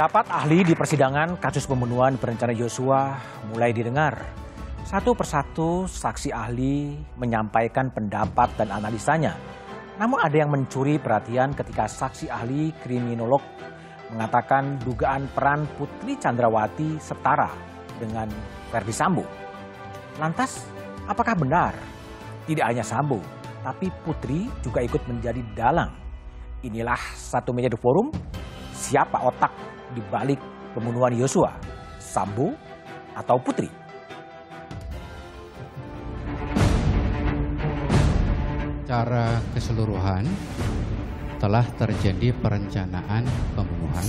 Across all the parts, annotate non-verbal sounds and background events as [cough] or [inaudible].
Pendapat ahli di persidangan kasus pembunuhan berencana Yosua mulai didengar. Satu persatu saksi ahli menyampaikan pendapat dan analisanya. Namun ada yang mencuri perhatian ketika saksi ahli kriminolog mengatakan dugaan peran Putri Chandrawati setara dengan Verdi Sambo. Lantas, apakah benar? Tidak hanya Sambo, tapi Putri juga ikut menjadi dalang. Inilah satu meja di forum, siapa otak di balik pembunuhan Yosua, Sambo atau Putri? Cara keseluruhan telah terjadi perencanaan pembunuhan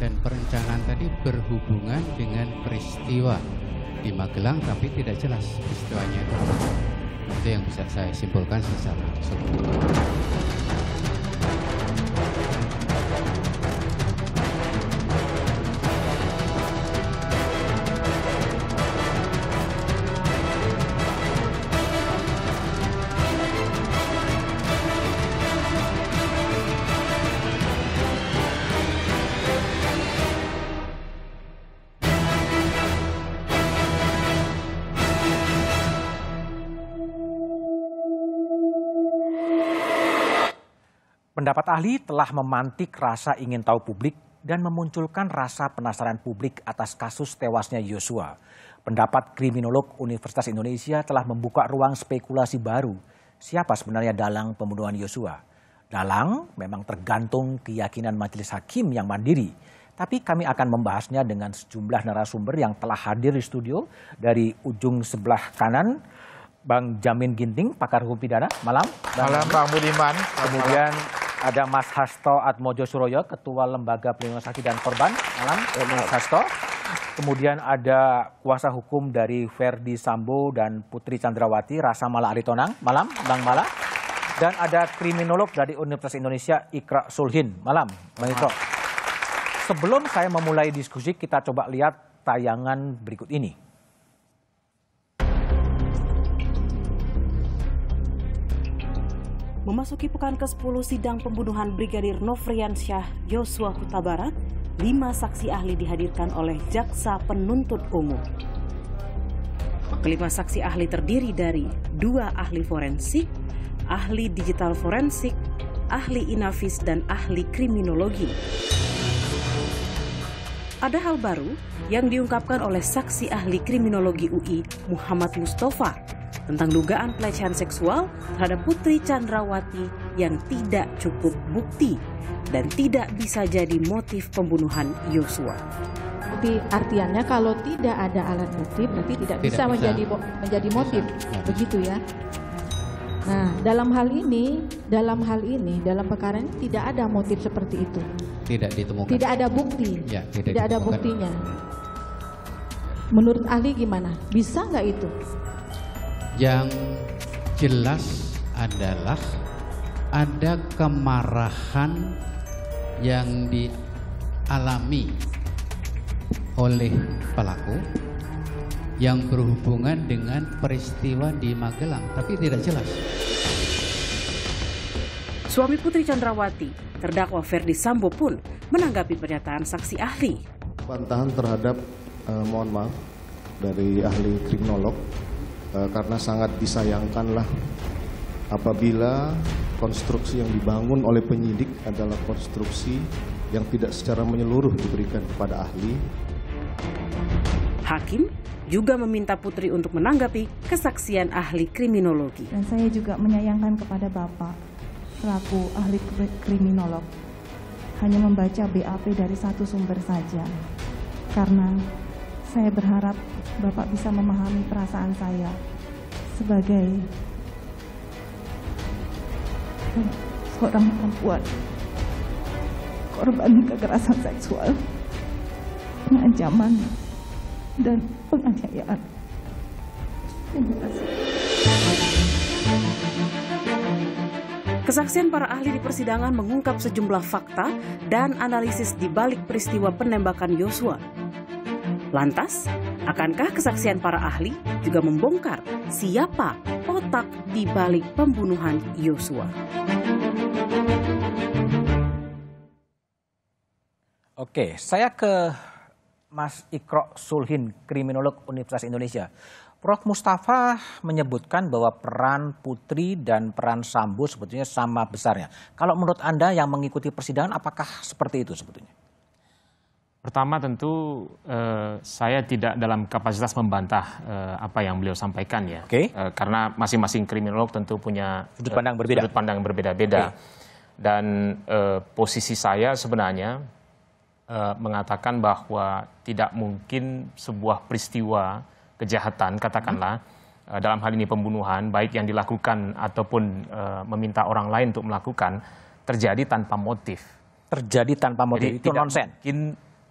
dan perencanaan tadi berhubungan dengan peristiwa di Magelang tapi tidak jelas peristiwanya itu Itu yang bisa saya simpulkan secara keseluruhan. Pendapat ahli telah memantik rasa ingin tahu publik dan memunculkan rasa penasaran publik atas kasus tewasnya Yosua. Pendapat kriminolog Universitas Indonesia telah membuka ruang spekulasi baru. Siapa sebenarnya dalang pembunuhan Yosua? Dalang memang tergantung keyakinan majelis hakim yang mandiri. Tapi kami akan membahasnya dengan sejumlah narasumber yang telah hadir di studio dari ujung sebelah kanan. Bang Jamin Ginting, pakar hukum pidana. Malam. malam Bang Budiman. Kemudian ada Mas Hasto Atmojo Suroyo, Ketua Lembaga Pelindungan Saksi dan Korban. Ya, malam, Mas Hasto. Kemudian ada kuasa hukum dari Ferdi Sambo dan Putri Chandrawati, Rasa Mala Aritonang. Malam, Bang Mala. Dan ada kriminolog dari Universitas Indonesia, Ikra Sulhin. Malam, Bang Ikra. Sebelum saya memulai diskusi, kita coba lihat tayangan berikut ini. memasuki pekan ke-10 sidang pembunuhan Brigadir Nofriansyah Yosua Huta Barat, lima saksi ahli dihadirkan oleh jaksa penuntut umum. Kelima saksi ahli terdiri dari dua ahli forensik, ahli digital forensik, ahli inavis, dan ahli kriminologi. Ada hal baru yang diungkapkan oleh saksi ahli kriminologi UI Muhammad Mustafa tentang dugaan pelecehan seksual terhadap Putri Chandrawati yang tidak cukup bukti dan tidak bisa jadi motif pembunuhan Yosua. Bukti artiannya kalau tidak ada alat bukti berarti tidak, tidak bisa, bisa menjadi menjadi motif, bisa. begitu ya. Nah, dalam hal ini, dalam hal ini, dalam perkara ini tidak ada motif seperti itu. Tidak ditemukan. Tidak ada bukti. Ya, tidak tidak ada buktinya. Menurut ahli gimana? Bisa nggak itu? Yang jelas adalah ada kemarahan yang dialami oleh pelaku yang berhubungan dengan peristiwa di Magelang, tapi tidak jelas. Suami Putri Chandrawati, terdakwa Ferdi Sambo pun menanggapi pernyataan saksi ahli. Bantahan terhadap, eh, mohon maaf, dari ahli kriminolog Eh, karena sangat disayangkanlah apabila konstruksi yang dibangun oleh penyidik adalah konstruksi yang tidak secara menyeluruh diberikan kepada ahli. Hakim juga meminta Putri untuk menanggapi kesaksian ahli kriminologi. Dan saya juga menyayangkan kepada Bapak selaku ahli kriminolog hanya membaca BAP dari satu sumber saja. Karena saya berharap Bapak bisa memahami perasaan saya sebagai seorang perempuan korban kekerasan seksual, pengancaman, dan penganiayaan. Terima kasih. Kesaksian para ahli di persidangan mengungkap sejumlah fakta dan analisis di balik peristiwa penembakan Yosua Lantas, akankah kesaksian para ahli juga membongkar siapa otak di balik pembunuhan Yosua? Oke, saya ke Mas Ikro Sulhin, kriminolog Universitas Indonesia. Prof. Mustafa menyebutkan bahwa peran Putri dan peran Sambu sebetulnya sama besarnya. Kalau menurut Anda yang mengikuti persidangan, apakah seperti itu sebetulnya? Pertama tentu eh, saya tidak dalam kapasitas membantah eh, apa yang beliau sampaikan ya. Okay. Eh, karena masing-masing kriminolog tentu punya sudut pandang eh, berbeda. Sudut pandang berbeda-beda. Okay. Dan eh, posisi saya sebenarnya eh, mengatakan bahwa tidak mungkin sebuah peristiwa kejahatan katakanlah hmm. eh, dalam hal ini pembunuhan baik yang dilakukan ataupun eh, meminta orang lain untuk melakukan terjadi tanpa motif. Terjadi tanpa motif Jadi, itu nonsen.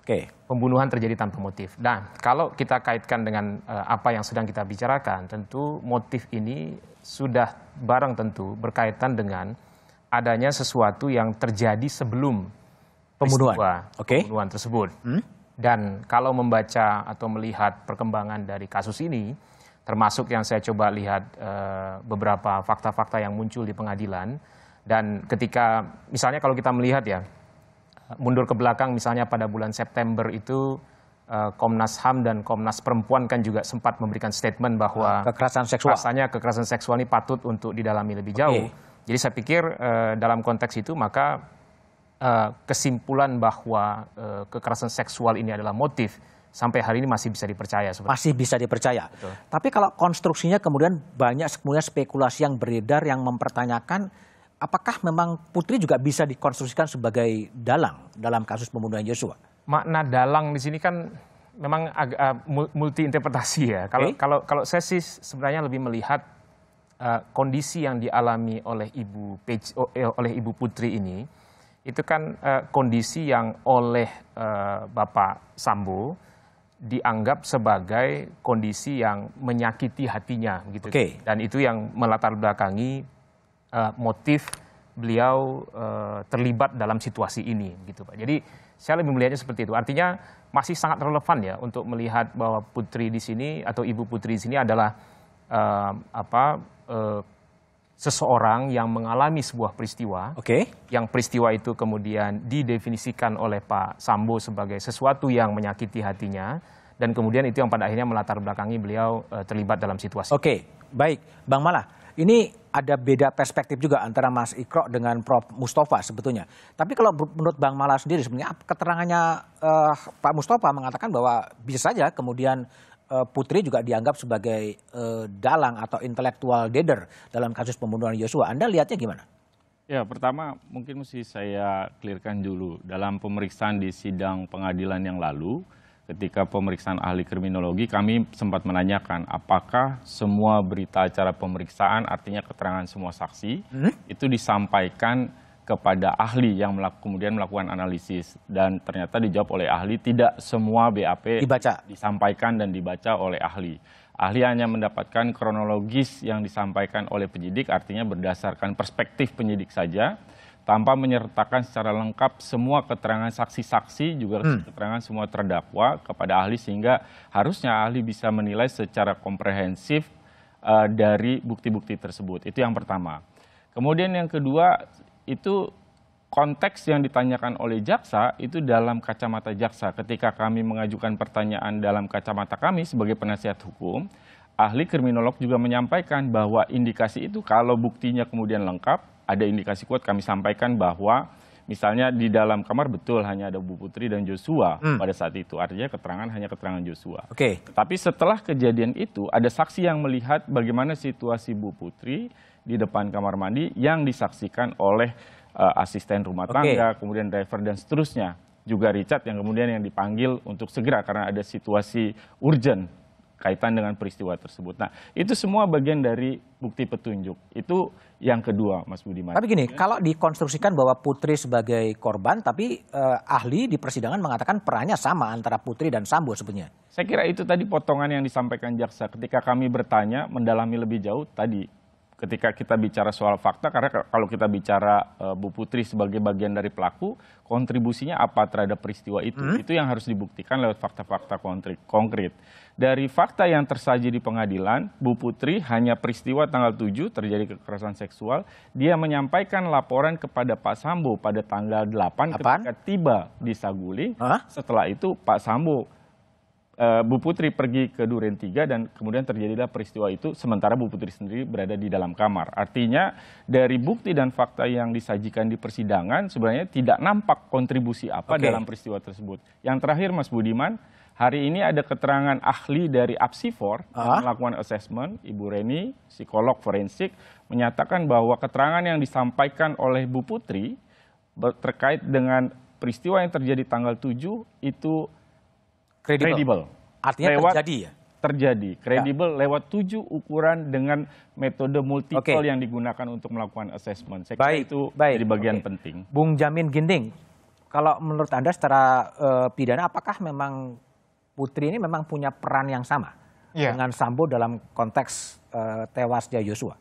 Oke. Pembunuhan terjadi tanpa motif. Nah, kalau kita kaitkan dengan uh, apa yang sedang kita bicarakan, tentu motif ini sudah barang tentu berkaitan dengan adanya sesuatu yang terjadi sebelum pembunuhan. okay. Pembunuhan tersebut. Hmm? Dan kalau membaca atau melihat perkembangan dari kasus ini, termasuk yang saya coba lihat uh, beberapa fakta-fakta yang muncul di pengadilan dan ketika misalnya kalau kita melihat ya mundur ke belakang misalnya pada bulan September itu eh, Komnas HAM dan Komnas Perempuan kan juga sempat memberikan statement bahwa ah, kekerasan seksual rasanya kekerasan seksual ini patut untuk didalami lebih jauh. Okay. Jadi saya pikir eh, dalam konteks itu maka eh, kesimpulan bahwa kekerasan seksual ini adalah motif sampai hari ini masih bisa dipercaya sebenarnya. Masih bisa dipercaya. Betul. Tapi kalau konstruksinya kemudian banyak semuanya spekulasi yang beredar yang mempertanyakan apakah memang Putri juga bisa dikonstruksikan sebagai dalang dalam kasus pembunuhan Joshua? Makna dalang di sini kan memang agak eh, uh, multi interpretasi ya. Kalau eh? kalau kalau saya sih sebenarnya lebih melihat uh, kondisi yang dialami oleh Ibu Page, eh, oleh Ibu Putri ini itu kan uh, kondisi yang oleh uh, Bapak Sambo dianggap sebagai kondisi yang menyakiti hatinya gitu. Okay. Dan itu yang melatar belakangi Eh, motif beliau eh, terlibat dalam situasi ini gitu Pak. Jadi saya lebih melihatnya seperti itu. Artinya masih sangat relevan ya untuk melihat bahwa putri di sini atau ibu putri di sini adalah uh, apa uh, seseorang yang mengalami sebuah peristiwa. Oke. Okay. Yang peristiwa itu kemudian didefinisikan oleh Pak Sambo sebagai sesuatu yang menyakiti hatinya dan kemudian itu yang pada akhirnya melatar belakangi beliau uh, terlibat dalam situasi. Oke, okay. baik. Bang Malah ini ada beda perspektif juga antara Mas Ikro dengan Prof. Mustafa sebetulnya. Tapi kalau menurut Bang Mala sendiri sebenarnya keterangannya uh, Pak Mustafa mengatakan bahwa bisa saja kemudian uh, Putri juga dianggap sebagai uh, dalang atau intelektual deder dalam kasus pembunuhan Yosua. Anda lihatnya gimana? Ya, pertama mungkin mesti saya clearkan dulu. Dalam pemeriksaan di sidang pengadilan yang lalu, ketika pemeriksaan ahli kriminologi kami sempat menanyakan apakah semua berita acara pemeriksaan artinya keterangan semua saksi hmm? itu disampaikan kepada ahli yang melaku, kemudian melakukan analisis dan ternyata dijawab oleh ahli tidak semua BAP dibaca disampaikan dan dibaca oleh ahli. Ahli hanya mendapatkan kronologis yang disampaikan oleh penyidik artinya berdasarkan perspektif penyidik saja tanpa menyertakan secara lengkap semua keterangan saksi-saksi juga hmm. keterangan semua terdakwa kepada ahli sehingga harusnya ahli bisa menilai secara komprehensif uh, dari bukti-bukti tersebut. Itu yang pertama. Kemudian yang kedua itu konteks yang ditanyakan oleh jaksa itu dalam kacamata jaksa. Ketika kami mengajukan pertanyaan dalam kacamata kami sebagai penasihat hukum, ahli kriminolog juga menyampaikan bahwa indikasi itu kalau buktinya kemudian lengkap ada indikasi kuat kami sampaikan bahwa misalnya di dalam kamar betul hanya ada Bu Putri dan Joshua hmm. pada saat itu. Artinya keterangan hanya keterangan Joshua. Oke. Okay. Tapi setelah kejadian itu ada saksi yang melihat bagaimana situasi Bu Putri di depan kamar mandi yang disaksikan oleh uh, asisten rumah tangga, okay. kemudian driver dan seterusnya. Juga Richard yang kemudian yang dipanggil untuk segera karena ada situasi urgent kaitan dengan peristiwa tersebut. Nah, itu semua bagian dari bukti petunjuk. Itu yang kedua, Mas Budiman. Tapi gini, kalau dikonstruksikan bahwa Putri sebagai korban, tapi eh, ahli di persidangan mengatakan perannya sama antara Putri dan Sambo sebenarnya. Saya kira itu tadi potongan yang disampaikan jaksa ketika kami bertanya mendalami lebih jauh tadi ketika kita bicara soal fakta karena kalau kita bicara uh, Bu Putri sebagai bagian dari pelaku kontribusinya apa terhadap peristiwa itu hmm? itu yang harus dibuktikan lewat fakta-fakta konkret dari fakta yang tersaji di pengadilan Bu Putri hanya peristiwa tanggal 7 terjadi kekerasan seksual dia menyampaikan laporan kepada Pak Sambo pada tanggal 8 Apaan? ketika tiba di Saguling huh? setelah itu Pak Sambo Eh, Bu Putri pergi ke Duren Tiga dan kemudian terjadilah peristiwa itu sementara Bu Putri sendiri berada di dalam kamar. Artinya dari bukti dan fakta yang disajikan di persidangan sebenarnya tidak nampak kontribusi apa okay. dalam peristiwa tersebut. Yang terakhir Mas Budiman, hari ini ada keterangan ahli dari Apsifor uh melakukan assessment, Ibu Reni, psikolog forensik, menyatakan bahwa keterangan yang disampaikan oleh Bu Putri terkait dengan peristiwa yang terjadi tanggal 7 itu kredibel. Artinya lewat, terjadi ya? Terjadi. Ya. Kredibel ya. lewat tujuh ukuran dengan metode multiple okay. yang digunakan untuk melakukan assessment. Saya baik, itu baik. jadi bagian okay. penting. Bung Jamin Ginding, kalau menurut Anda secara uh, pidana apakah memang Putri ini memang punya peran yang sama ya. dengan Sambo dalam konteks uh, eh, tewasnya Yosua?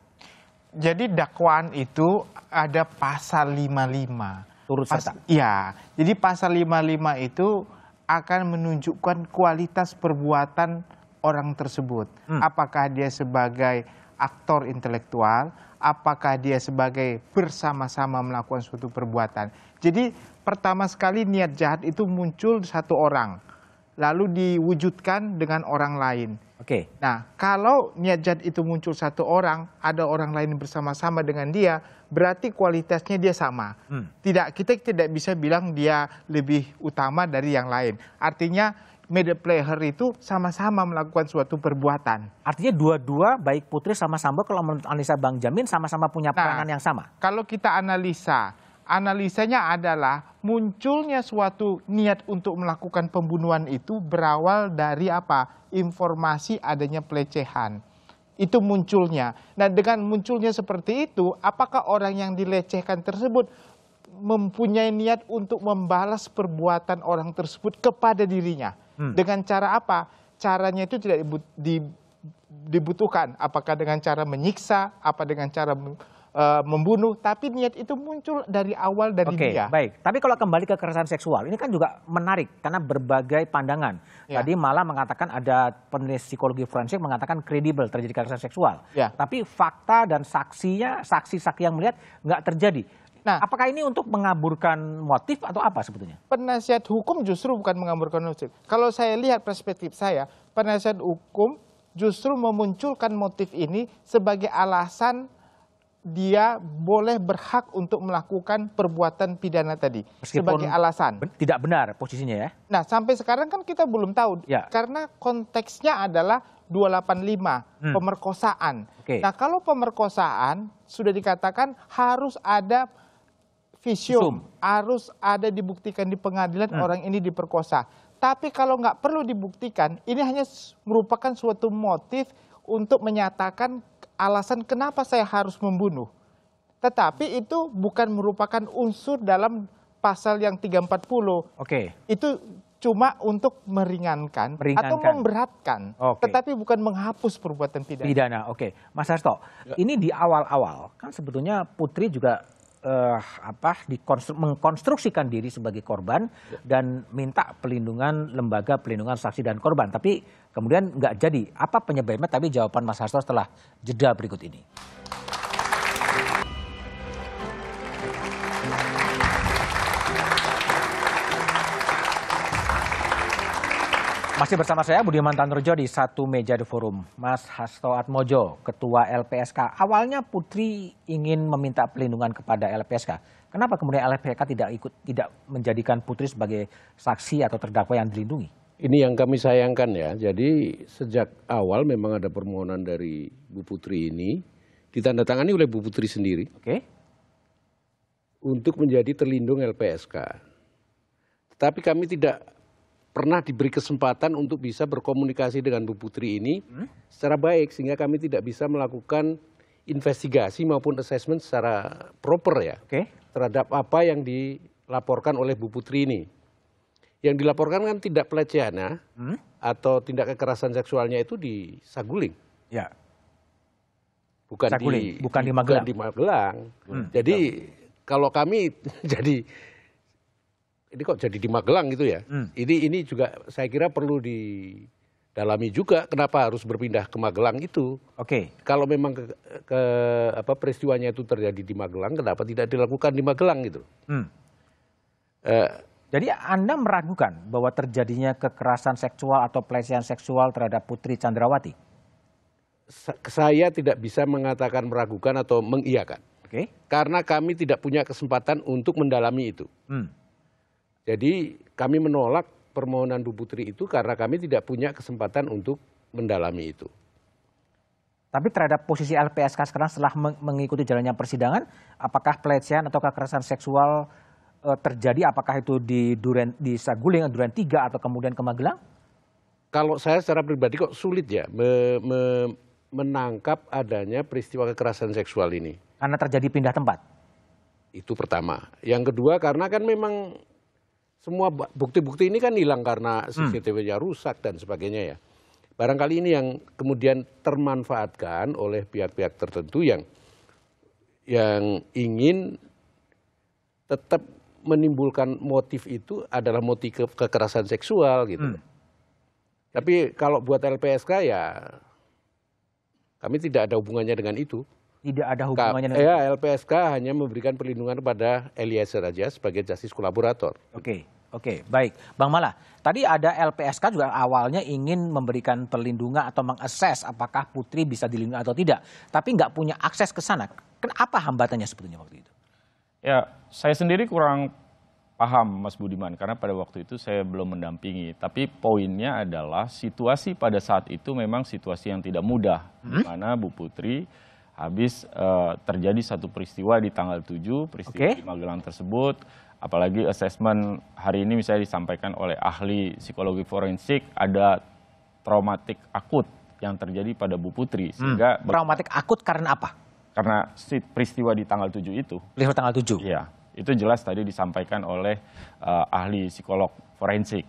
Jadi dakwaan itu ada pasal 55. Turut serta? Iya, jadi pasal 55 itu akan menunjukkan kualitas perbuatan orang tersebut. Hmm. Apakah dia sebagai aktor intelektual, apakah dia sebagai bersama-sama melakukan suatu perbuatan. Jadi pertama sekali niat jahat itu muncul satu orang, lalu diwujudkan dengan orang lain. Oke. Okay. Nah, kalau niat jahat itu muncul satu orang, ada orang lain bersama-sama dengan dia, berarti kualitasnya dia sama. Hmm. Tidak kita tidak bisa bilang dia lebih utama dari yang lain. Artinya media player itu sama-sama melakukan suatu perbuatan. Artinya dua-dua baik Putri sama Sambo kalau menurut analisa Bang Jamin sama-sama punya peranan nah, yang sama. Kalau kita analisa, analisanya adalah munculnya suatu niat untuk melakukan pembunuhan itu berawal dari apa? Informasi adanya pelecehan itu munculnya. Nah dengan munculnya seperti itu, apakah orang yang dilecehkan tersebut mempunyai niat untuk membalas perbuatan orang tersebut kepada dirinya? Hmm. Dengan cara apa? Caranya itu tidak dibutuhkan. Apakah dengan cara menyiksa? Apa dengan cara Eh, membunuh, tapi niat itu muncul dari awal dari okay, dia. Baik, tapi kalau kembali ke kekerasan seksual, ini kan juga menarik karena berbagai pandangan. Yeah. Tadi malah mengatakan ada penulis psikologi forensik mengatakan kredibel terjadi kekerasan seksual. Yeah. Tapi fakta dan saksinya, saksi-saksi yang melihat nggak terjadi. Nah, apakah ini untuk mengaburkan motif atau apa sebetulnya? Penasihat hukum justru bukan mengaburkan motif. Kalau saya lihat perspektif saya, penasihat hukum justru memunculkan motif ini sebagai alasan dia boleh berhak untuk melakukan perbuatan pidana tadi Meskipun sebagai alasan. tidak benar posisinya ya. Nah, sampai sekarang kan kita belum tahu ya. karena konteksnya adalah 285 hmm. pemerkosaan. Okay. Nah, kalau pemerkosaan sudah dikatakan harus ada visum, harus ada dibuktikan di pengadilan hmm. orang ini diperkosa. Tapi kalau nggak perlu dibuktikan, ini hanya merupakan suatu motif untuk menyatakan alasan kenapa saya harus membunuh. Tetapi itu bukan merupakan unsur dalam pasal yang 340. Oke. Okay. Itu cuma untuk meringankan, meringankan. atau memberatkan, okay. tetapi bukan menghapus perbuatan pidana. Pidana, oke. Okay. Mas Hasto, ya. ini di awal-awal kan sebetulnya Putri juga Eh, apa mengkonstruksikan diri sebagai korban ya. dan minta pelindungan lembaga pelindungan saksi dan korban tapi kemudian nggak jadi apa penyebabnya tapi jawaban Mas Hasto setelah jeda berikut ini. Masih bersama saya Budiman Tanurjo di satu meja di forum. Mas Hasto Atmojo, Ketua LPSK. Awalnya Putri ingin meminta pelindungan kepada LPSK. Kenapa kemudian LPSK tidak ikut tidak menjadikan Putri sebagai saksi atau terdakwa yang dilindungi? Ini yang kami sayangkan ya. Jadi sejak awal memang ada permohonan dari Bu Putri ini ditandatangani oleh Bu Putri sendiri. Oke. Okay. Untuk menjadi terlindung LPSK. Tetapi kami tidak pernah diberi kesempatan untuk bisa berkomunikasi dengan Bu Putri ini hmm? secara baik sehingga kami tidak bisa melakukan investigasi maupun assessment secara proper ya okay. terhadap apa yang dilaporkan oleh Bu Putri ini. Yang dilaporkan kan tidak pelecehan hmm? atau tindak kekerasan seksualnya itu di Saguling. Ya. Bukan Saguling, di bukan di Magelang. Bukan di Magelang. Hmm. Jadi kalau kami [laughs] jadi ini kok jadi di Magelang gitu ya. Hmm. Ini ini juga saya kira perlu didalami juga kenapa harus berpindah ke Magelang itu. Oke. Okay. Kalau memang ke, ke apa peristiwanya itu terjadi di Magelang, kenapa tidak dilakukan di Magelang gitu? Hmm. Uh, jadi Anda meragukan bahwa terjadinya kekerasan seksual atau pelecehan seksual terhadap Putri Chandrawati? Saya tidak bisa mengatakan meragukan atau mengiyakan. Okay. Karena kami tidak punya kesempatan untuk mendalami itu. Hmm jadi kami menolak permohonan Bu Putri itu karena kami tidak punya kesempatan untuk mendalami itu. Tapi terhadap posisi LPSK sekarang setelah mengikuti jalannya persidangan, apakah pelecehan atau kekerasan seksual e, terjadi? Apakah itu di Duren di Saguling, Duren 3 atau kemudian ke Magelang? Kalau saya secara pribadi kok sulit ya me, me, menangkap adanya peristiwa kekerasan seksual ini. Karena terjadi pindah tempat. Itu pertama. Yang kedua karena kan memang semua bukti-bukti ini kan hilang karena hmm. CCTV-nya rusak dan sebagainya ya. Barangkali ini yang kemudian termanfaatkan oleh pihak-pihak tertentu yang yang ingin tetap menimbulkan motif itu adalah motif ke kekerasan seksual gitu. Hmm. Tapi kalau buat LPSK ya kami tidak ada hubungannya dengan itu tidak ada hubungannya dengan ya, LPSK hanya memberikan perlindungan kepada Eliezer aja sebagai justice kolaborator. Oke, oke, baik. Bang Mala, tadi ada LPSK juga awalnya ingin memberikan perlindungan atau mengakses apakah Putri bisa dilindungi atau tidak, tapi nggak punya akses ke sana. Kenapa hambatannya sebetulnya waktu itu? Ya, saya sendiri kurang paham Mas Budiman karena pada waktu itu saya belum mendampingi. Tapi poinnya adalah situasi pada saat itu memang situasi yang tidak mudah. Hmm? Di mana Bu Putri habis uh, terjadi satu peristiwa di tanggal 7 peristiwa okay. di Magelang tersebut apalagi assessment hari ini misalnya disampaikan oleh ahli psikologi forensik ada traumatik akut yang terjadi pada Bu Putri hmm. sehingga hmm. traumatik akut karena apa? Karena peristiwa di tanggal 7 itu. Peristiwa tanggal 7. Iya, itu jelas tadi disampaikan oleh uh, ahli psikolog forensik.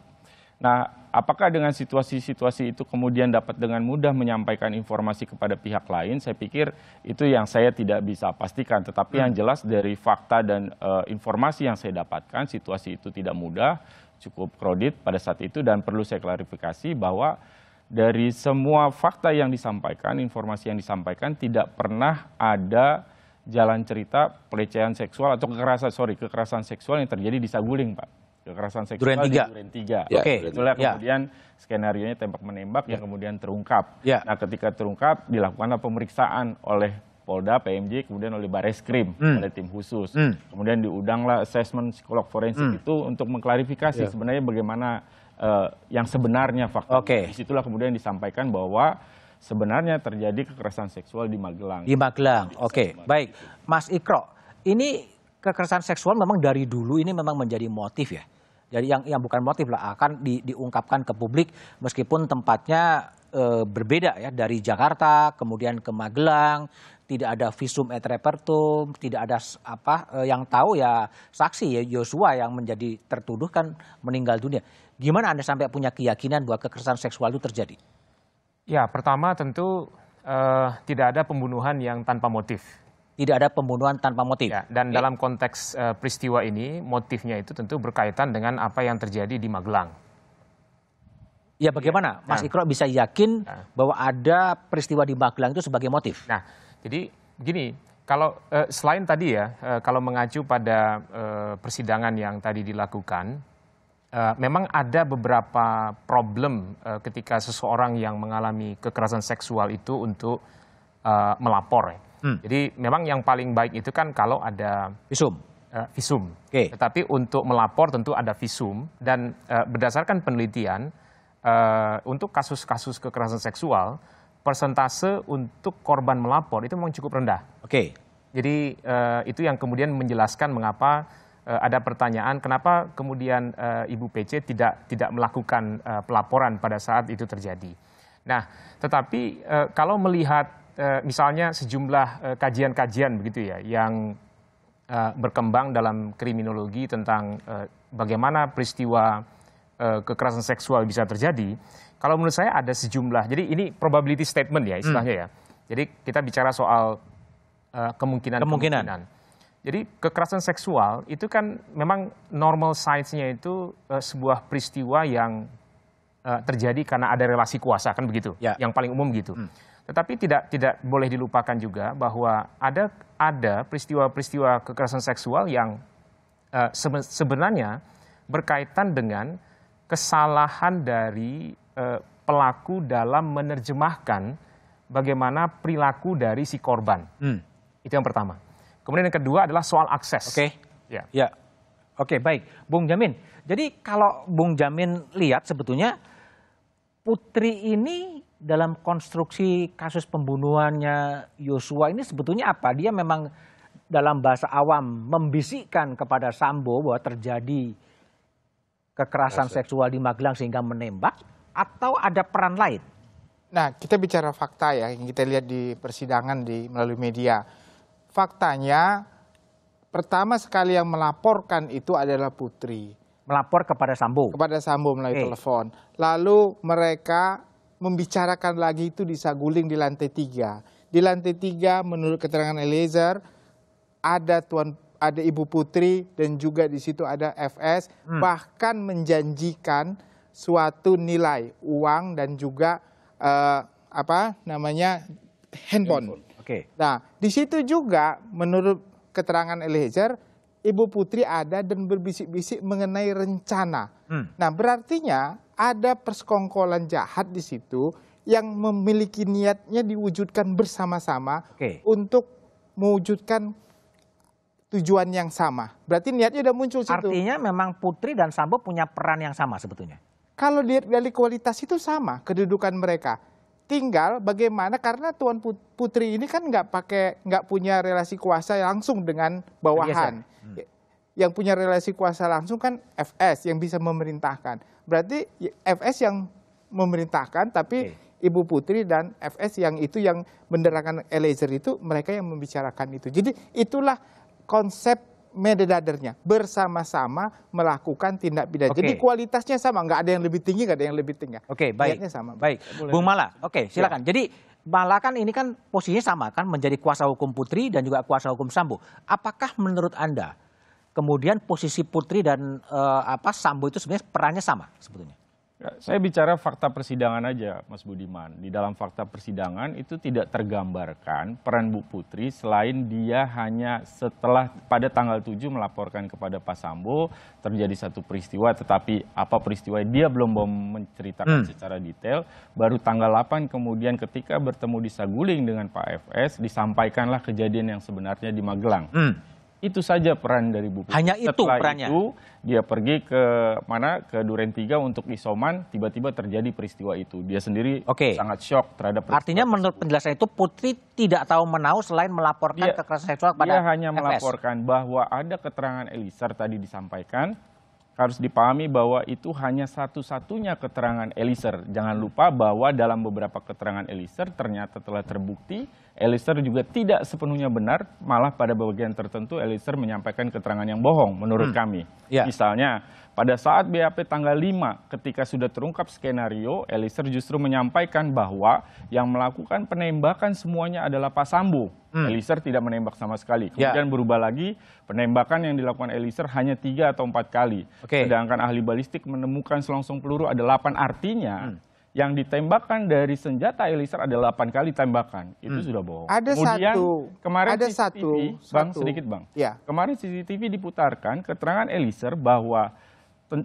Nah, Apakah dengan situasi-situasi itu kemudian dapat dengan mudah menyampaikan informasi kepada pihak lain? Saya pikir itu yang saya tidak bisa pastikan. Tetapi yang hmm. jelas dari fakta dan uh, informasi yang saya dapatkan, situasi itu tidak mudah, cukup kredit pada saat itu dan perlu saya klarifikasi bahwa dari semua fakta yang disampaikan, informasi yang disampaikan tidak pernah ada jalan cerita pelecehan seksual atau kekerasan sorry kekerasan seksual yang terjadi di Saguling, Pak kekerasan seksual durian 3. di 3. Ya, Oke, okay. itulah ya. kemudian skenario-nya tembak menembak ya. yang kemudian terungkap. Ya. Nah, ketika terungkap dilakukanlah pemeriksaan oleh Polda, PMJ, kemudian oleh Bareskrim, hmm. oleh tim khusus. Hmm. Kemudian diundanglah assessment psikolog forensik hmm. itu untuk mengklarifikasi ya. sebenarnya bagaimana uh, yang sebenarnya fakta. Okay. Disitulah kemudian disampaikan bahwa sebenarnya terjadi kekerasan seksual di Magelang. Di Magelang, oke. Okay. Baik, Mas Ikro, ini kekerasan seksual memang dari dulu ini memang menjadi motif ya? Jadi yang yang bukan motif lah akan di, diungkapkan ke publik meskipun tempatnya e, berbeda ya dari Jakarta kemudian ke Magelang tidak ada visum et repertum, tidak ada apa eh, yang tahu ya saksi ya Yosua yang menjadi tertuduh kan meninggal dunia. Gimana Anda sampai punya keyakinan bahwa kekerasan seksual itu terjadi? Ya, pertama tentu uh, tidak ada pembunuhan yang tanpa motif tidak ada pembunuhan tanpa motif. Ya, dan ya. dalam konteks uh, peristiwa ini motifnya itu tentu berkaitan dengan apa yang terjadi di Magelang. Ya bagaimana ya. Mas Ikro bisa yakin nah. bahwa ada peristiwa di Magelang itu sebagai motif? Nah, jadi gini, kalau uh, selain tadi ya, uh, kalau mengacu pada uh, persidangan yang tadi dilakukan, uh, memang ada beberapa problem uh, ketika seseorang yang mengalami kekerasan seksual itu untuk uh, melapor. Ya Hmm. Jadi memang yang paling baik itu kan kalau ada visum. Uh, visum. Okay. Tetapi untuk melapor tentu ada visum dan uh, berdasarkan penelitian uh, untuk kasus-kasus kekerasan seksual persentase untuk korban melapor itu memang cukup rendah. Oke. Okay. Jadi uh, itu yang kemudian menjelaskan mengapa uh, ada pertanyaan kenapa kemudian uh, Ibu PC tidak tidak melakukan uh, pelaporan pada saat itu terjadi. Nah, tetapi uh, kalau melihat Eh, misalnya sejumlah eh, kajian-kajian begitu ya yang eh, berkembang dalam kriminologi tentang bagaimana peristiwa kekerasan seksual bisa terjadi. Kalau menurut saya ada sejumlah. Jadi ini probability statement ya istilahnya hmm. ya. Jadi kita bicara soal kemungkinan-kemungkinan. Jadi kekerasan seksual itu kan memang normal size nya itu uh, sebuah peristiwa yang uh, terjadi karena ada relasi kuasa kan begitu. Ya. Yang paling umum gitu. Hmm. Tetapi tidak tidak boleh dilupakan juga bahwa ada ada peristiwa-peristiwa kekerasan seksual yang uh, sebenarnya berkaitan dengan kesalahan dari uh, pelaku dalam menerjemahkan bagaimana perilaku dari si korban. Hmm. Itu yang pertama. Kemudian yang kedua adalah soal akses. Oke. Okay. Ya. ya. Oke, okay, baik. Bung Jamin. Jadi kalau Bung Jamin lihat sebetulnya Putri ini dalam konstruksi kasus pembunuhannya Yosua ini sebetulnya apa? Dia memang dalam bahasa awam membisikkan kepada Sambo bahwa terjadi kekerasan Masa. seksual di Magelang sehingga menembak atau ada peran lain? Nah, kita bicara fakta ya yang kita lihat di persidangan di melalui media. Faktanya pertama sekali yang melaporkan itu adalah Putri. Melapor kepada Sambo. Kepada Sambo melalui okay. telepon. Lalu mereka membicarakan lagi itu di Saguling di lantai tiga. Di lantai tiga menurut keterangan Eliezer ada tuan ada Ibu Putri dan juga di situ ada FS hmm. bahkan menjanjikan suatu nilai uang dan juga uh, apa namanya handphone. handphone. Oke. Okay. Nah, di situ juga menurut keterangan Eliezer Ibu Putri ada dan berbisik-bisik mengenai rencana. Hmm. Nah, berartinya ada persekongkolan jahat di situ yang memiliki niatnya diwujudkan bersama-sama okay. untuk mewujudkan tujuan yang sama. Berarti niatnya sudah muncul Artinya situ. Artinya memang Putri dan Sambo punya peran yang sama sebetulnya. Kalau dilihat dari kualitas itu sama kedudukan mereka tinggal bagaimana karena Tuan Putri ini kan nggak pakai nggak punya relasi kuasa langsung dengan bawahan. Hmm. Ya, yang punya relasi kuasa langsung kan FS yang bisa memerintahkan. Berarti ya, FS yang memerintahkan tapi okay. Ibu Putri dan FS yang itu yang menerangkan Eliezer itu mereka yang membicarakan itu. Jadi itulah konsep medadadernya bersama-sama melakukan tindak pidana. Okay. Jadi kualitasnya sama, nggak ada yang lebih tinggi, nggak ada yang lebih tinggi. Oke, okay, baik. Niatnya sama. Baik, Boleh Bung Mala. Oke, okay, ya. silakan. Ya. Jadi Mala kan ini kan posisinya sama kan menjadi kuasa hukum Putri dan juga kuasa hukum Sambo. Apakah menurut anda kemudian posisi Putri dan eh, apa Sambo itu sebenarnya perannya sama sebetulnya? Saya bicara fakta persidangan aja, Mas Budiman. Di dalam fakta persidangan itu tidak tergambarkan peran Bu Putri selain dia hanya setelah pada tanggal 7 melaporkan kepada Pak Sambo terjadi satu peristiwa, tetapi apa peristiwa dia belum mau menceritakan hmm. secara detail. Baru tanggal 8 kemudian ketika bertemu di Saguling dengan Pak FS disampaikanlah kejadian yang sebenarnya di Magelang. Hmm itu saja peran dari Bu Putri. Hanya itu Setelah perannya. itu dia pergi ke mana ke Duren 3 untuk isoman, tiba-tiba terjadi peristiwa itu. Dia sendiri okay. sangat shock terhadap peristiwa Artinya peristiwa. menurut penjelasan itu Putri tidak tahu menahu selain melaporkan dia, kekerasan seksual pada Dia hanya FS. melaporkan bahwa ada keterangan Elisar tadi disampaikan harus dipahami bahwa itu hanya satu-satunya keterangan Eliser. Jangan lupa bahwa dalam beberapa keterangan Eliser ternyata telah terbukti Eliezer juga tidak sepenuhnya benar, malah pada bagian tertentu Eliezer menyampaikan keterangan yang bohong menurut hmm. kami. Ya. Misalnya, pada saat BAP tanggal 5 ketika sudah terungkap skenario, Eliezer justru menyampaikan bahwa yang melakukan penembakan semuanya adalah Pak Sambo. Hmm. Eliezer tidak menembak sama sekali. Ya. Kemudian ya. berubah lagi, penembakan yang dilakukan Eliezer hanya tiga atau empat kali. Okay. Sedangkan ahli balistik menemukan selongsong peluru ada 8 artinya... Hmm yang ditembakkan dari senjata Eliezer ada 8 kali tembakan. Itu hmm. sudah bohong. Ada Kemudian, satu. Kemarin ada CCTV, satu, Bang satu. sedikit Bang. Ya. Kemarin CCTV diputarkan keterangan Eliezer bahwa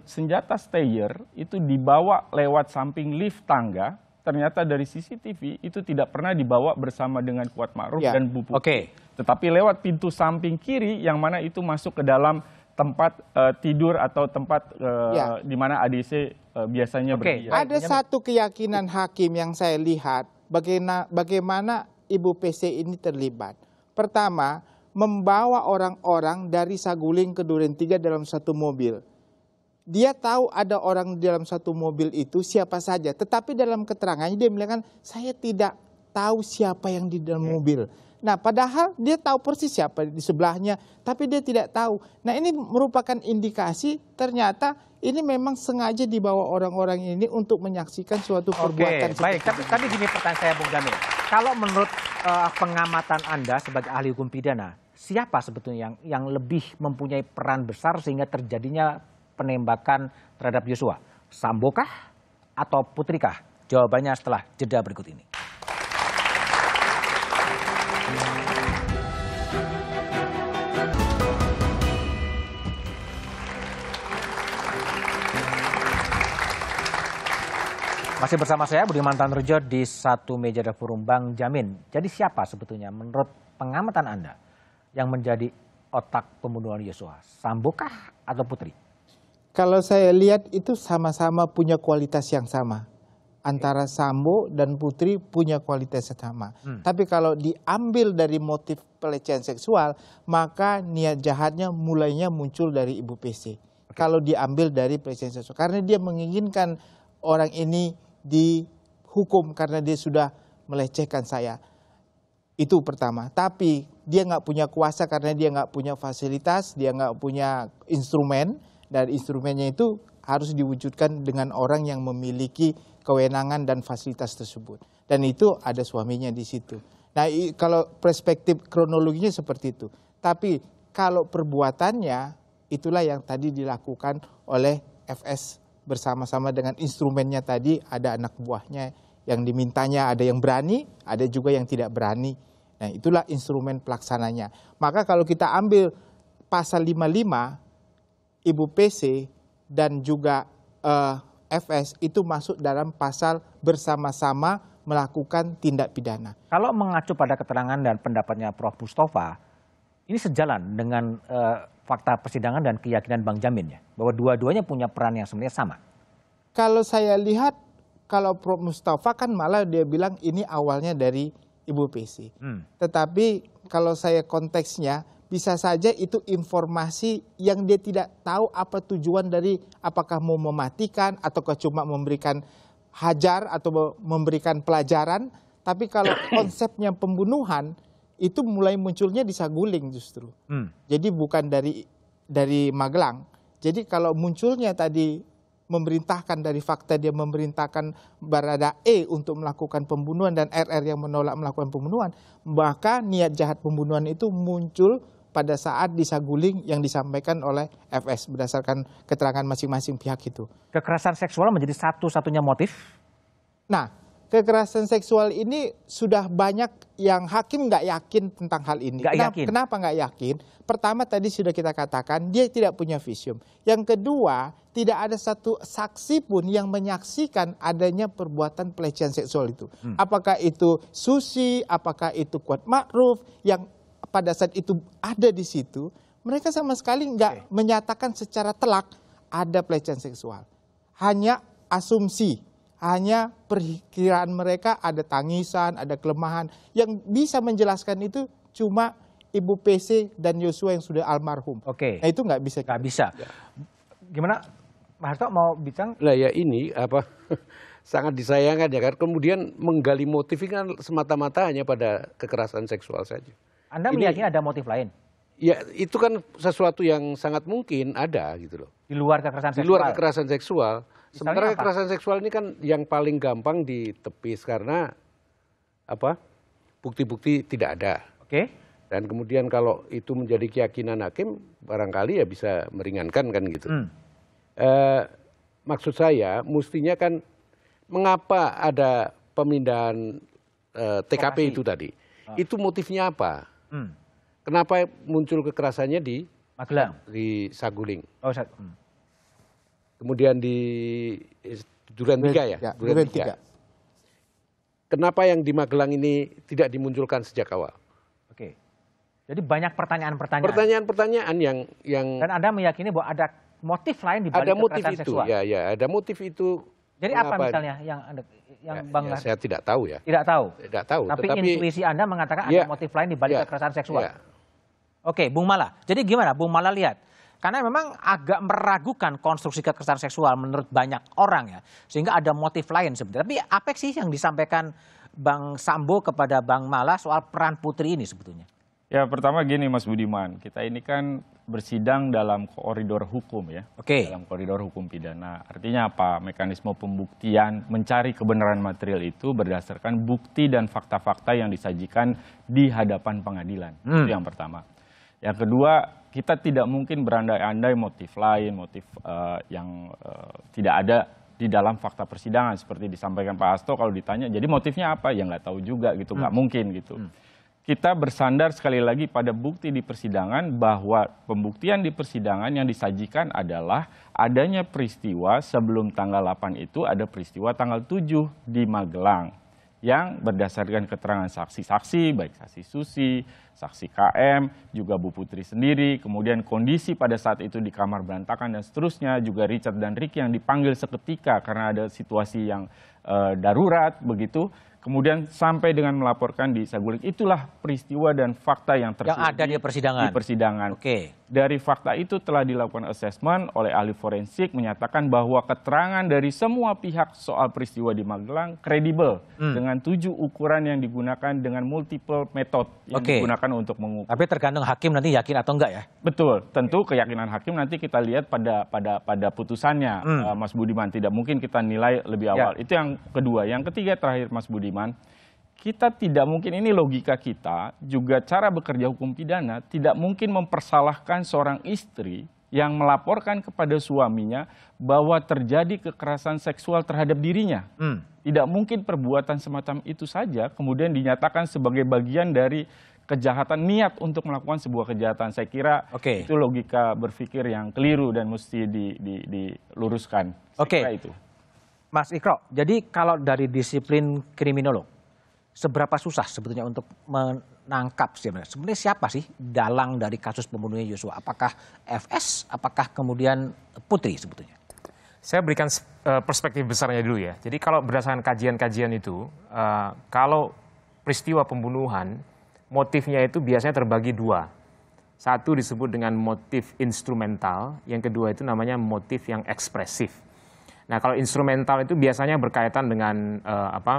senjata Steyer itu dibawa lewat samping lift tangga. Ternyata dari CCTV itu tidak pernah dibawa bersama dengan Kuat Ma'ruf ya. dan Bupu. Oke. Okay. Tetapi lewat pintu samping kiri yang mana itu masuk ke dalam tempat uh, tidur atau tempat uh, ya. di mana ADC uh, eh, biasanya okay. berdiri. Ada satu keyakinan hakim yang saya lihat bagaimana, bagaimana Ibu PC ini terlibat. Pertama, membawa orang-orang dari Saguling ke Duren Tiga dalam satu mobil. Dia tahu ada orang dalam satu mobil itu siapa saja, tetapi dalam keterangannya dia bilang saya tidak tahu siapa yang di dalam mobil. Nah, padahal dia tahu persis siapa di sebelahnya, tapi dia tidak tahu. Nah, ini merupakan indikasi ternyata ini memang sengaja dibawa orang-orang ini untuk menyaksikan suatu perbuatan. Oke, baik. Tapi, tapi gini pertanyaan saya, Bung Jamil. Kalau menurut uh, pengamatan Anda sebagai ahli hukum pidana, siapa sebetulnya yang yang lebih mempunyai peran besar sehingga terjadinya penembakan terhadap Yosua? Sambokah atau Putrikah? Jawabannya setelah jeda berikut ini. Masih bersama saya Budi Mantanrujo di satu meja dapur Bank Jamin. Jadi siapa sebetulnya menurut pengamatan Anda yang menjadi otak pembunuhan Yosua? Sambokah atau Putri? Kalau saya lihat itu sama-sama punya kualitas yang sama. Antara Sambo dan Putri punya kualitas yang sama. Hmm. Tapi kalau diambil dari motif pelecehan seksual, maka niat jahatnya mulainya muncul dari Ibu PC. Okay. Kalau diambil dari pelecehan seksual. Karena dia menginginkan orang ini dihukum karena dia sudah melecehkan saya. Itu pertama. Tapi dia nggak punya kuasa karena dia nggak punya fasilitas, dia nggak punya instrumen. Dan instrumennya itu harus diwujudkan dengan orang yang memiliki kewenangan dan fasilitas tersebut. Dan itu ada suaminya di situ. Nah kalau perspektif kronologinya seperti itu. Tapi kalau perbuatannya itulah yang tadi dilakukan oleh FS bersama-sama dengan instrumennya tadi ada anak buahnya yang dimintanya ada yang berani, ada juga yang tidak berani. Nah, itulah instrumen pelaksananya. Maka kalau kita ambil pasal 55 Ibu PC dan juga eh, FS itu masuk dalam pasal bersama-sama melakukan tindak pidana. Kalau mengacu pada keterangan dan pendapatnya Prof Mustafa, ini sejalan dengan eh fakta persidangan dan keyakinan Bang Jamin ya? Bahwa dua-duanya punya peran yang sebenarnya sama. Kalau saya lihat, kalau Prof. Mustafa kan malah dia bilang ini awalnya dari Ibu PC. Hmm. Tetapi kalau saya konteksnya, bisa saja itu informasi yang dia tidak tahu apa tujuan dari apakah mau mematikan atau cuma memberikan hajar atau memberikan pelajaran. Tapi kalau [coughs] konsepnya pembunuhan, itu mulai munculnya di Saguling justru. Hmm. Jadi bukan dari dari Magelang. Jadi kalau munculnya tadi memerintahkan dari fakta dia memerintahkan Barada E untuk melakukan pembunuhan dan RR yang menolak melakukan pembunuhan, maka niat jahat pembunuhan itu muncul pada saat di Saguling yang disampaikan oleh FS berdasarkan keterangan masing-masing pihak itu. Kekerasan seksual menjadi satu-satunya motif? Nah, kekerasan seksual ini sudah banyak yang hakim nggak yakin tentang hal ini. Gak kenapa, yakin. Kenapa nggak yakin? Pertama tadi sudah kita katakan dia tidak punya visum. Yang kedua tidak ada satu saksi pun yang menyaksikan adanya perbuatan pelecehan seksual itu. Hmm. Apakah itu Susi, apakah itu Kuat Ma'ruf yang pada saat itu ada di situ, mereka sama sekali nggak okay. menyatakan secara telak ada pelecehan seksual. Hanya asumsi hanya perkiraan mereka ada tangisan, ada kelemahan. Yang bisa menjelaskan itu cuma Ibu PC dan Yosua yang sudah almarhum. Oke. Okay. Nah itu nggak bisa. Nggak bisa. Ya. Gimana Pak Harto mau bicang? Lah ya ini apa [laughs] sangat disayangkan ya kan. Kemudian menggali motif ini kan semata-mata hanya pada kekerasan seksual saja. Anda melihatnya ada motif lain? Ya itu kan sesuatu yang sangat mungkin ada gitu loh. Di luar kekerasan seksual? Di luar kekerasan seksual sementara kekerasan seksual ini kan yang paling gampang ditepis karena apa bukti-bukti tidak ada oke dan kemudian kalau itu menjadi keyakinan hakim barangkali ya bisa meringankan kan gitu hmm. e, maksud saya mestinya kan mengapa ada pemindahan e, eh, TKP Kerasi. itu tadi ah. itu motifnya apa hmm. kenapa muncul kekerasannya di Magelang di Saguling oh, hmm kemudian di Duren Tiga ya Duren Tiga. Kenapa yang di Magelang ini tidak dimunculkan sejak awal? Oke. Jadi banyak pertanyaan-pertanyaan. Pertanyaan-pertanyaan yang yang Dan Anda meyakini bahwa ada motif lain di balik ada motif itu, seksual. Ya, ya, ada motif itu. Jadi apa misalnya yang Anda yang ya, Bang ya, Saya tidak tahu ya. Tidak tahu. Tidak tahu. Tapi, Tetapi, intuisi Anda mengatakan ya, ada motif lain di balik ya, kekerasan seksual. Ya. Oke, Bung Mala. Jadi gimana Bung Mala lihat karena memang agak meragukan konstruksi kekerasan seksual menurut banyak orang ya. Sehingga ada motif lain sebenarnya. Tapi apa sih yang disampaikan Bang Sambo kepada Bang Mala soal peran putri ini sebetulnya? Ya pertama gini Mas Budiman, kita ini kan bersidang dalam koridor hukum ya. Oke. Okay. Dalam koridor hukum pidana. Artinya apa? Mekanisme pembuktian mencari kebenaran material itu berdasarkan bukti dan fakta-fakta yang disajikan di hadapan pengadilan. Hmm. Itu yang pertama. Yang kedua, kita tidak mungkin berandai-andai motif lain, motif uh, yang uh, tidak ada di dalam fakta persidangan seperti disampaikan Pak Asto kalau ditanya jadi motifnya apa ya nggak tahu juga gitu nggak hmm. mungkin gitu hmm. kita bersandar sekali lagi pada bukti di persidangan bahwa pembuktian di persidangan yang disajikan adalah adanya peristiwa sebelum tanggal 8 itu ada peristiwa tanggal 7 di Magelang yang berdasarkan keterangan saksi-saksi, baik saksi Susi, saksi KM, juga Bu Putri sendiri, kemudian kondisi pada saat itu di kamar berantakan dan seterusnya, juga Richard dan Ricky yang dipanggil seketika karena ada situasi yang e, darurat begitu kemudian sampai dengan melaporkan di Saguling. Itulah peristiwa dan fakta yang terjadi yang ada di persidangan. Di persidangan. Oke. Dari fakta itu telah dilakukan asesmen oleh ahli forensik menyatakan bahwa keterangan dari semua pihak soal peristiwa di Magelang kredibel hmm. dengan tujuh ukuran yang digunakan dengan multiple metode yang Oke. digunakan untuk mengukur. Tapi tergantung hakim nanti yakin atau enggak ya? Betul. Tentu keyakinan hakim nanti kita lihat pada pada pada putusannya hmm. Eh, Mas Budiman tidak mungkin kita nilai lebih ya. awal. Ya. Itu yang kedua. Yang ketiga terakhir Mas Budiman Budiman, kita tidak mungkin ini logika kita juga cara bekerja hukum pidana tidak mungkin mempersalahkan seorang istri yang melaporkan kepada suaminya bahwa terjadi kekerasan seksual terhadap dirinya. Hmm. Tidak mungkin perbuatan semacam itu saja kemudian dinyatakan sebagai bagian dari kejahatan niat untuk melakukan sebuah kejahatan. Saya kira okay. itu logika berpikir yang keliru dan mesti di, di, diluruskan. Oke. Okay. Itu. Mas Ikro, jadi kalau dari disiplin kriminolog, seberapa susah sebetulnya untuk menangkap sebenarnya? Sebenarnya siapa sih dalang dari kasus pembunuhan Yosua? Apakah FS? Apakah kemudian Putri sebetulnya? Saya berikan eh, perspektif besarnya dulu ya. Jadi kalau berdasarkan kajian-kajian itu, eh, kalau peristiwa pembunuhan, motifnya itu biasanya terbagi dua. Satu disebut dengan motif instrumental, yang kedua itu namanya motif yang ekspresif. Nah, kalau instrumental itu biasanya berkaitan dengan uh, apa?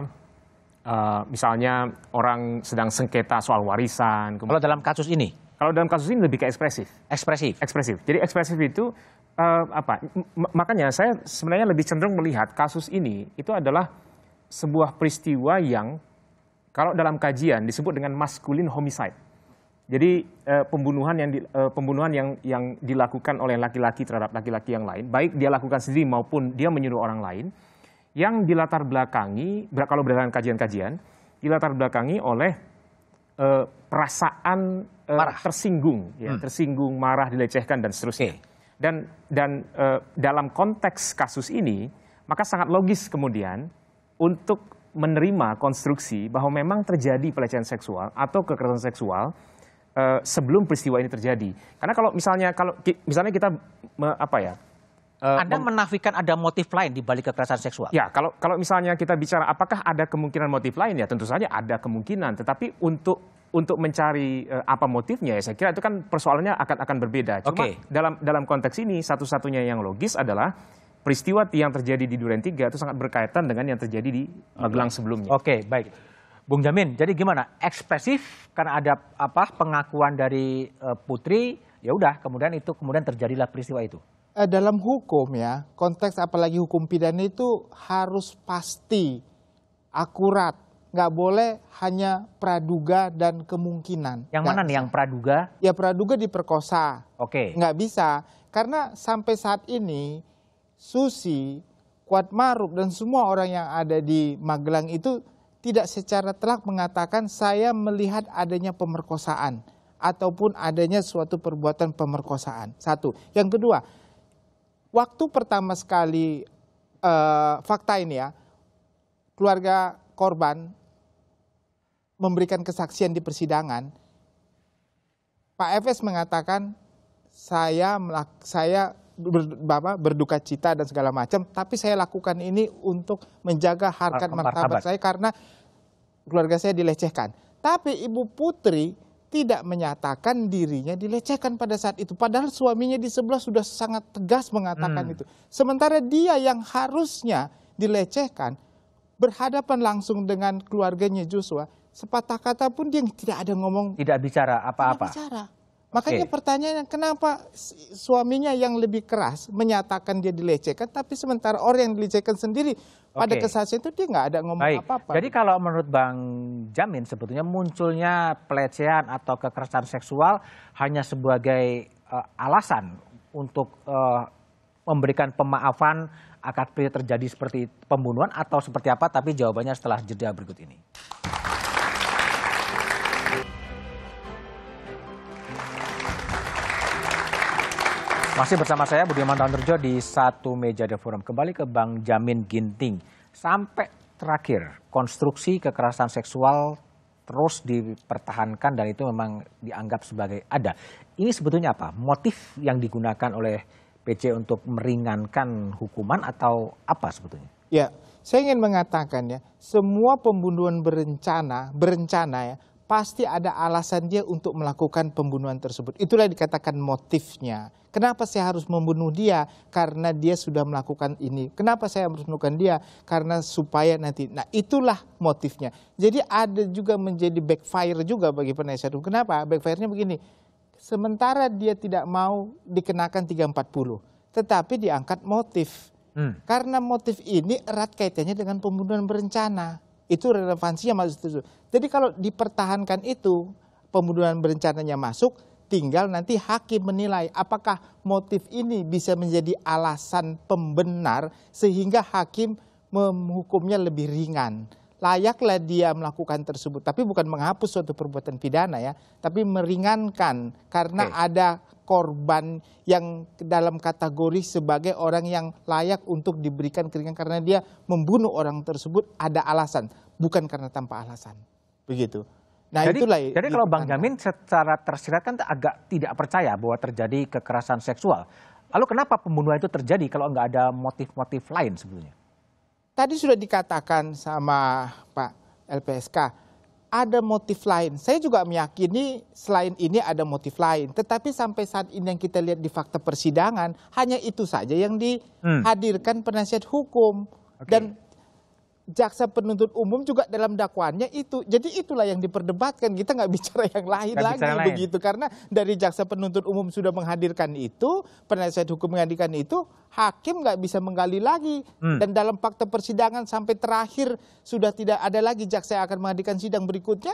Uh, misalnya orang sedang sengketa soal warisan. Kalau dalam kasus ini? Kalau dalam kasus ini lebih ke ekspresif. Ekspresif. Ekspresif. Jadi ekspresif itu uh, apa? M makanya saya sebenarnya lebih cenderung melihat kasus ini itu adalah sebuah peristiwa yang kalau dalam kajian disebut dengan maskulin homicide. Jadi uh, pembunuhan yang di, uh, pembunuhan yang yang dilakukan oleh laki-laki terhadap laki-laki yang lain, baik dia lakukan sendiri maupun dia menyuruh orang lain, yang dilatar belakangi kalau berdasarkan kajian-kajian dilatar belakangi oleh uh, perasaan uh, marah. tersinggung, ya, hmm. tersinggung, marah, dilecehkan dan seterusnya. Okay. Dan dan uh, dalam konteks kasus ini, maka sangat logis kemudian untuk menerima konstruksi bahwa memang terjadi pelecehan seksual atau kekerasan seksual Eh, sebelum peristiwa ini terjadi. Karena kalau misalnya kalau misalnya kita me, apa ya? Eh, Anda menafikan ada motif lain di balik kekerasan seksual. Ya, kalau kalau misalnya kita bicara apakah ada kemungkinan motif lain ya tentu saja ada kemungkinan, tetapi untuk untuk mencari uh, apa motifnya ya saya kira itu kan persoalannya akan akan berbeda. Cuma okay. dalam dalam konteks ini satu-satunya yang logis adalah peristiwa yang terjadi di Duren 3 itu sangat berkaitan dengan yang terjadi di Magelang iya. sebelumnya. Oke, baik. Bung Jamin, jadi gimana? Ekspresif karena ada apa pengakuan dari uh, Putri, ya udah kemudian itu kemudian terjadilah peristiwa itu. Uh, dalam hukum ya, konteks apalagi hukum pidana itu harus pasti akurat. Nggak boleh hanya praduga dan kemungkinan. Yang mana nih yang praduga? Ya praduga diperkosa. Oke. Okay. Nggak bisa. Karena sampai saat ini Susi, Kuat Maruf, dan semua orang yang ada di Magelang itu tidak secara telak mengatakan saya melihat adanya pemerkosaan ataupun adanya suatu perbuatan pemerkosaan. Satu. Yang kedua, waktu pertama sekali uh, fakta ini ya, keluarga korban memberikan kesaksian di persidangan, Pak FS mengatakan saya saya ber, apa, berduka cita dan segala macam, tapi saya lakukan ini untuk menjaga harkat martabat saya karena keluarga saya dilecehkan. Tapi Ibu Putri tidak menyatakan dirinya dilecehkan pada saat itu. Padahal suaminya di sebelah sudah sangat tegas mengatakan hmm. itu. Sementara dia yang harusnya dilecehkan berhadapan langsung dengan keluarganya Joshua. Sepatah kata pun dia tidak ada ngomong. Tidak bicara apa-apa. Tidak bicara. Makanya okay. pertanyaan kenapa suaminya yang lebih keras menyatakan dia dilecehkan, tapi sementara orang yang dilecehkan sendiri okay. pada kesaksian itu dia nggak ada ngomong apa-apa. Jadi kalau menurut Bang Jamin sebetulnya munculnya pelecehan atau kekerasan seksual hanya sebagai uh, alasan untuk uh, memberikan pemaafan akad terjadi seperti pembunuhan atau seperti apa, tapi jawabannya setelah jeda berikut ini. Masih bersama saya Budiman Tanurjo di satu meja The Forum. Kembali ke Bang Jamin Ginting. Sampai terakhir, konstruksi kekerasan seksual terus dipertahankan dan itu memang dianggap sebagai ada. Ini sebetulnya apa? Motif yang digunakan oleh PC untuk meringankan hukuman atau apa sebetulnya? Ya, saya ingin mengatakan ya, semua pembunuhan berencana, berencana ya, pasti ada alasan dia untuk melakukan pembunuhan tersebut. Itulah yang dikatakan motifnya. Kenapa saya harus membunuh dia? Karena dia sudah melakukan ini. Kenapa saya harus melakukan dia? Karena supaya nanti. Nah itulah motifnya. Jadi ada juga menjadi backfire juga bagi penasihat hukum. Kenapa? Backfire-nya begini. Sementara dia tidak mau dikenakan 340. Tetapi diangkat motif. Hmm. Karena motif ini erat kaitannya dengan pembunuhan berencana itu relevansinya masuk Jadi kalau dipertahankan itu pembunuhan berencananya masuk, tinggal nanti hakim menilai apakah motif ini bisa menjadi alasan pembenar sehingga hakim menghukumnya lebih ringan layaklah dia melakukan tersebut. Tapi bukan menghapus suatu perbuatan pidana ya, tapi meringankan karena okay. ada korban yang dalam kategori sebagai orang yang layak untuk diberikan keringan karena dia membunuh orang tersebut ada alasan, bukan karena tanpa alasan. Begitu. Nah, jadi, itulah jadi kalau Bang Jamin secara tersirat kan agak tidak percaya bahwa terjadi kekerasan seksual. Lalu kenapa pembunuhan itu terjadi kalau nggak ada motif-motif lain sebelumnya? Tadi sudah dikatakan sama Pak LPSK, ada motif lain. Saya juga meyakini selain ini ada motif lain. Tetapi sampai saat ini yang kita lihat di fakta persidangan, hanya itu saja yang hmm. dihadirkan penasihat hukum. Okay. Dan jaksa penuntut umum juga dalam dakwaannya itu. Jadi itulah yang diperdebatkan. Kita nggak bicara yang lain gak lagi lain. begitu karena dari jaksa penuntut umum sudah menghadirkan itu, penasihat hukum menghadirkan itu, hakim nggak bisa menggali lagi. Hmm. Dan dalam fakta persidangan sampai terakhir sudah tidak ada lagi jaksa yang akan menghadirkan sidang berikutnya,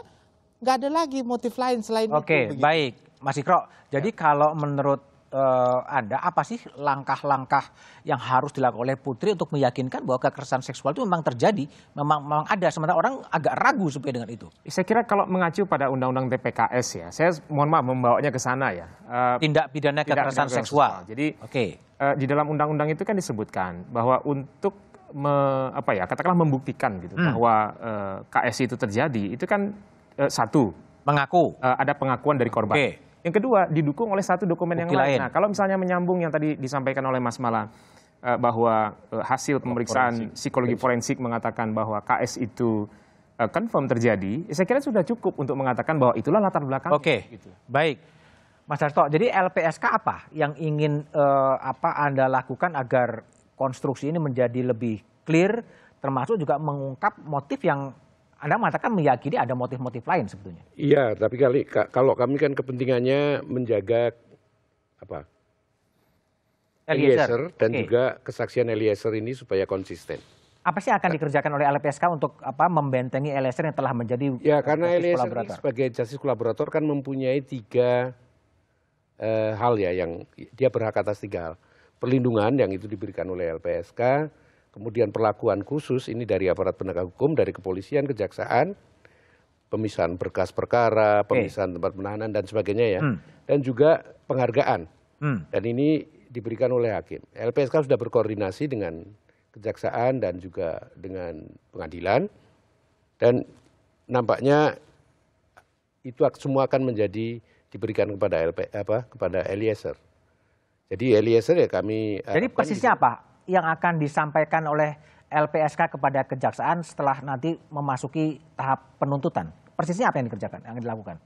nggak ada lagi motif lain selain okay, itu. Oke, baik, Mas Ikro. Jadi ya. kalau menurut uh, eh, Anda apa sih langkah-langkah yang harus dilakukan oleh Putri untuk meyakinkan bahwa kekerasan seksual itu memang terjadi, memang, memang ada. Sementara orang agak ragu supaya dengan itu. Saya kira kalau mengacu pada Undang-Undang TPKS ya, saya mohon maaf membawanya ke sana ya. Uh, tindak pidana kekerasan, kekerasan seksual. seksual. Jadi okay. uh, eh, di dalam Undang-Undang itu kan disebutkan bahwa untuk me, apa ya katakanlah membuktikan gitu hmm. bahwa uh, KS itu terjadi itu kan uh, satu mengaku uh, ada pengakuan dari korban. Okay yang kedua, didukung oleh satu dokumen Bukti yang lain. lain. Nah, kalau misalnya menyambung yang tadi disampaikan oleh Mas Mala eh, bahwa eh, hasil oh, pemeriksaan forensik. psikologi forensik mengatakan bahwa KS itu eh, confirm terjadi, ya saya kira sudah cukup untuk mengatakan bahwa itulah latar belakang. Oke, gitu. baik. Mas Harto. jadi LPSK apa yang ingin uh, apa Anda lakukan agar konstruksi ini menjadi lebih clear, termasuk juga mengungkap motif yang anda mengatakan meyakini ada motif-motif lain sebetulnya. Iya, tapi kali kalau kami kan kepentingannya menjaga apa? Eliezer, Eliezer dan okay. juga kesaksian Eliezer ini supaya konsisten. Apa sih yang akan dikerjakan oleh LPSK untuk apa membentengi Eliezer yang telah menjadi Ya, karena Eliezer ini sebagai justice kolaborator kan mempunyai tiga eh, hal ya yang dia berhak atas tiga hal. Perlindungan yang itu diberikan oleh LPSK, kemudian perlakuan khusus ini dari aparat penegak hukum, dari kepolisian, kejaksaan, pemisahan berkas perkara, pemisahan tempat penahanan dan sebagainya ya, hmm. dan juga penghargaan. Hmm. Dan ini diberikan oleh hakim. LPSK sudah berkoordinasi dengan kejaksaan dan juga dengan pengadilan dan nampaknya itu semua akan menjadi diberikan kepada LP apa kepada Eliezer. Jadi Eliezer ya kami Jadi persisnya apa? yang akan disampaikan oleh LPSK kepada kejaksaan setelah nanti memasuki tahap penuntutan? Persisnya apa yang dikerjakan, yang dilakukan?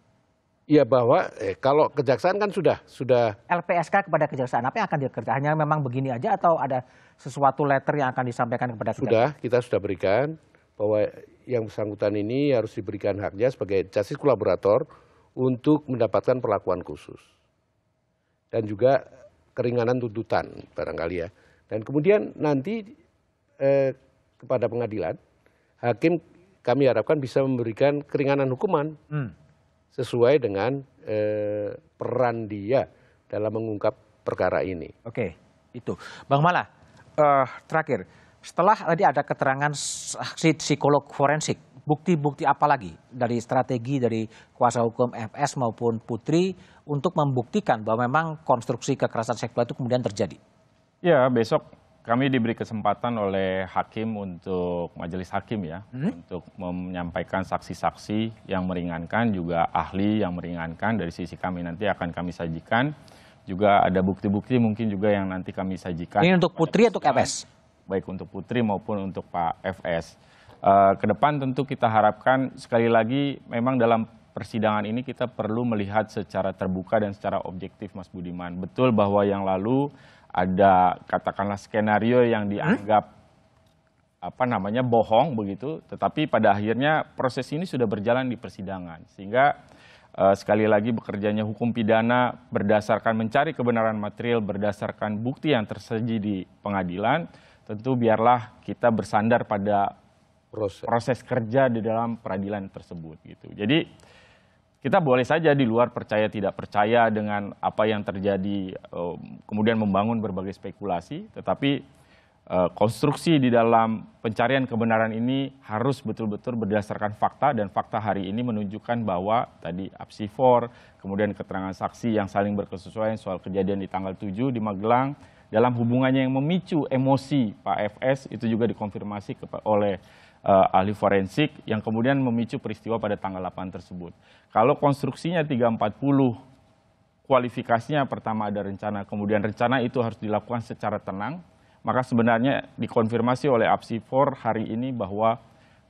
Ya bahwa eh, kalau kejaksaan kan sudah sudah LPSK kepada kejaksaan apa yang akan dikerjakan? Hanya memang begini aja atau ada sesuatu letter yang akan disampaikan kepada kejaksaan? Sudah, kita sudah berikan bahwa yang bersangkutan ini harus diberikan haknya sebagai justice kolaborator untuk mendapatkan perlakuan khusus. Dan juga keringanan tuntutan barangkali ya dan kemudian nanti eh, kepada pengadilan hakim kami harapkan bisa memberikan keringanan hukuman hmm. sesuai dengan eh, peran dia dalam mengungkap perkara ini. Oke, itu Bang Mala uh, terakhir setelah tadi ada keterangan saksi psikolog forensik bukti-bukti apa lagi dari strategi dari kuasa hukum FS maupun Putri untuk membuktikan bahwa memang konstruksi kekerasan seksual itu kemudian terjadi? ya besok kami diberi kesempatan oleh hakim untuk majelis hakim ya hmm? untuk menyampaikan saksi-saksi yang meringankan juga ahli yang meringankan dari sisi kami nanti akan kami sajikan juga ada bukti-bukti mungkin juga yang nanti kami sajikan ini untuk Putri atau FS baik untuk Putri maupun untuk Pak FS uh, eh, ke tentu kita harapkan sekali lagi memang dalam persidangan ini kita perlu melihat secara terbuka dan secara objektif Mas Budiman betul bahwa yang lalu ada katakanlah skenario yang hmm? dianggap hmm? apa namanya bohong begitu, tetapi pada akhirnya proses ini sudah berjalan di persidangan sehingga eh, sekali lagi bekerjanya hukum pidana berdasarkan mencari kebenaran material berdasarkan bukti yang tersaji di pengadilan, tentu biarlah kita bersandar pada proses, proses kerja di dalam peradilan tersebut gitu. Jadi kita boleh saja di luar percaya tidak percaya dengan apa yang terjadi eh, kemudian membangun berbagai spekulasi tetapi eh, konstruksi di dalam pencarian kebenaran ini harus betul-betul berdasarkan fakta dan fakta hari ini menunjukkan bahwa tadi apsifor kemudian keterangan saksi yang saling berkesesuaian soal kejadian di tanggal 7 di Magelang dalam hubungannya yang memicu emosi Pak FS itu juga dikonfirmasi oleh uh, ahli forensik yang kemudian memicu peristiwa pada tanggal 8 tersebut. Kalau konstruksinya 340 kualifikasinya pertama ada rencana, kemudian rencana itu harus dilakukan secara tenang, maka sebenarnya dikonfirmasi oleh APSI 4 hari ini bahwa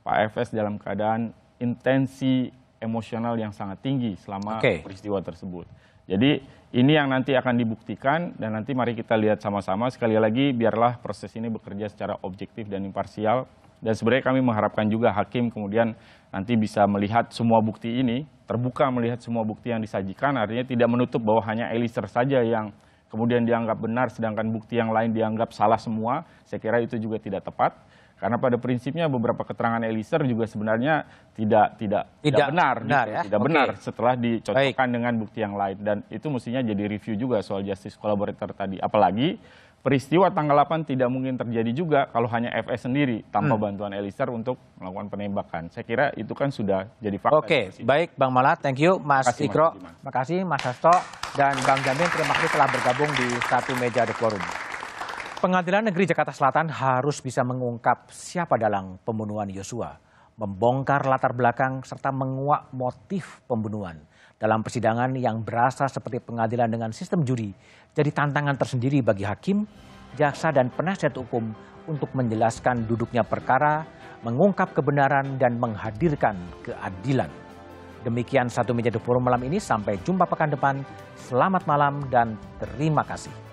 Pak FS dalam keadaan intensi emosional yang sangat tinggi selama okay. peristiwa tersebut. Jadi ini yang nanti akan dibuktikan dan nanti mari kita lihat sama-sama. Sekali lagi biarlah proses ini bekerja secara objektif dan imparsial. Dan sebenarnya kami mengharapkan juga hakim kemudian nanti bisa melihat semua bukti ini, terbuka melihat semua bukti yang disajikan, artinya tidak menutup bahwa hanya Eliezer saja yang kemudian dianggap benar, sedangkan bukti yang lain dianggap salah semua. Saya kira itu juga tidak tepat. Karena pada prinsipnya beberapa keterangan Eliezer juga sebenarnya tidak tidak tidak, tidak benar, gitu benar ya? ya? tidak okay. benar setelah dicocokkan Baik. dengan bukti yang lain dan itu mestinya jadi review juga soal justice collaborator tadi. Apalagi peristiwa tanggal 8 tidak mungkin terjadi juga kalau hanya FS sendiri tanpa hmm. bantuan Elisar untuk melakukan penembakan. Saya kira itu kan sudah jadi fakta. Oke, okay. baik Bang Malat, thank you Mas Ikro, terima kasih Mas Hasto dan Bang Jamin terima kasih telah bergabung di satu meja The Forum. Pengadilan Negeri Jakarta Selatan harus bisa mengungkap siapa dalang pembunuhan Yosua, membongkar latar belakang serta menguak motif pembunuhan. Dalam persidangan yang berasa seperti pengadilan dengan sistem juri, jadi tantangan tersendiri bagi hakim, jaksa, dan penasihat hukum untuk menjelaskan duduknya perkara, mengungkap kebenaran, dan menghadirkan keadilan. Demikian satu meja the forum malam ini. Sampai jumpa pekan depan. Selamat malam dan terima kasih.